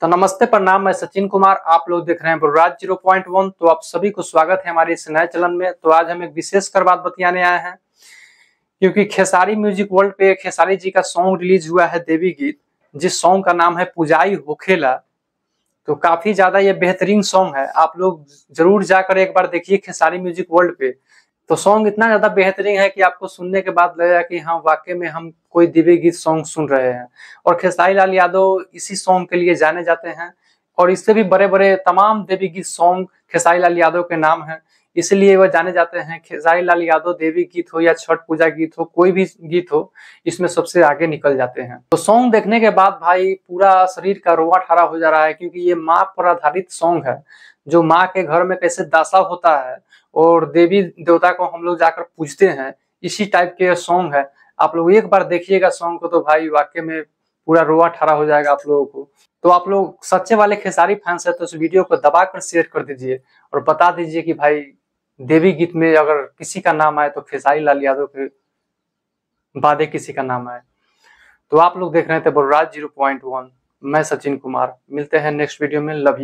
तो नमस्ते प्रणाम मैं सचिन कुमार आप लोग देख रहे हैं गुरुराज जीरो पॉइंट वन तो आप सभी को स्वागत है हमारे इस नए चलन में तो आज हम एक विशेष कर बात बतियाने आए हैं क्योंकि खेसारी म्यूजिक वर्ल्ड पे खेसारी जी का सॉन्ग रिलीज हुआ है देवी गीत जिस सॉन्ग का नाम है पुजाई होखेला तो काफी ज्यादा ये बेहतरीन सॉन्ग है आप लोग जरूर जाकर एक बार देखिए खेसारी म्यूजिक वर्ल्ड पे तो सॉन्ग इतना ज्यादा बेहतरीन है कि आपको सुनने के बाद लगेगा कि हाँ वाकई में हम कोई दिव्य गीत सॉन्ग सुन रहे हैं और खेसारी लाल यादव इसी सॉन्ग के लिए जाने जाते हैं और इससे भी बड़े बड़े तमाम देवी गीत सॉन्ग खेसारी लाल यादव के नाम हैं इसलिए वह जाने जाते हैं खेसारी लाल यादव देवी गीत हो या छठ पूजा गीत हो कोई भी गीत हो इसमें सबसे आगे निकल जाते हैं तो सॉन्ग देखने के बाद भाई पूरा शरीर का रोवा ठारा हो जा रहा है क्योंकि ये माँ पर आधारित सॉन्ग है जो माँ के घर में कैसे दासा होता है और देवी देवता को हम लोग जाकर पूजते हैं इसी टाइप के सॉन्ग है आप लोग एक बार देखिएगा सॉन्ग को तो भाई वाक्य में पूरा रोआ ठहरा हो जाएगा आप लोगों को तो आप लोग सच्चे वाले खेसारी फैंस है तो इस वीडियो को दबा कर शेयर कर दीजिए और बता दीजिए कि भाई देवी गीत में अगर किसी का नाम आए तो खेसारी लाल यादव के बादे किसी का नाम आए तो आप लोग देख रहे थे बलराज जीरो पॉइंट वन मैं सचिन कुमार मिलते हैं नेक्स्ट वीडियो में लव